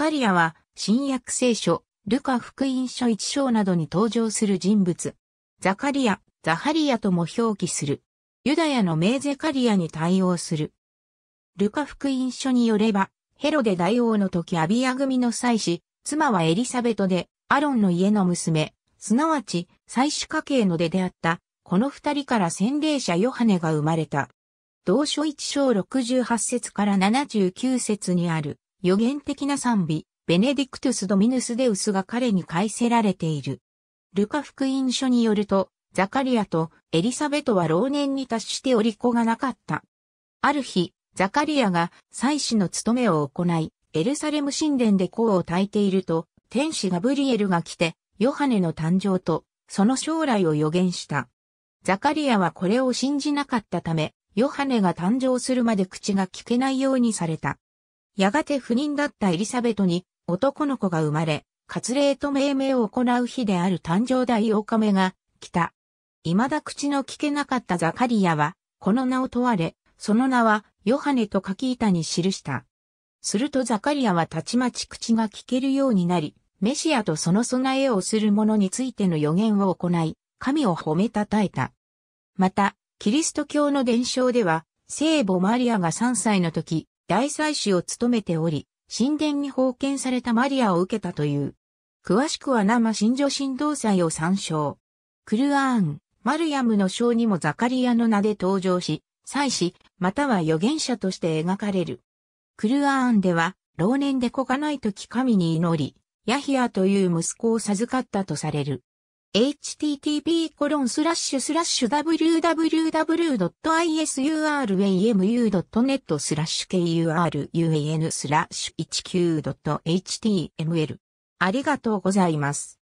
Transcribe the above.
カリアは新約聖書、ルカ福音書一章などに登場する人物。ザカリア、ザハリアとも表記する。ユダヤの名ゼカリアに対応する。ルカ福音書によれば、ヘロデ大王の時アビア組の妻子、妻はエリサベトで、アロンの家の娘、すなわち、祭司家系の出であった、この二人から洗礼者ヨハネが生まれた。同書一章68節から79節にある、予言的な賛美、ベネディクトゥス・ドミヌス・デウスが彼に返せられている。ルカ福音書によると、ザカリアとエリサベトは老年に達しており子がなかった。ある日、ザカリアが祭司の務めを行い、エルサレム神殿で子を焚いていると、天使ガブリエルが来て、ヨハネの誕生と、その将来を予言した。ザカリアはこれを信じなかったため、ヨハネが誕生するまで口が聞けないようにされた。やがて不妊だったエリサベトに男の子が生まれ、割礼と命名を行う日である誕生代オカメが来た。未だ口の聞けなかったザカリアは、この名を問われ、その名はヨハネと書き板に記した。するとザカリアはたちまち口が聞けるようになり、メシアとその備えをする者についての予言を行い、神を褒めたたえた。また、キリスト教の伝承では、聖母マリアが3歳の時、大祭司を務めており、神殿に奉献されたマリアを受けたという。詳しくは生神女神道祭を参照。クルアーン、マルヤムの章にもザカリアの名で登場し、祭司、または預言者として描かれる。クルアーンでは、老年でこかない時神に祈り、ヤヒアという息子を授かったとされる。h t t p w w w i s u r a m u n e t スラッシュ kuruan スラッシュ 19.html ありがとうございます。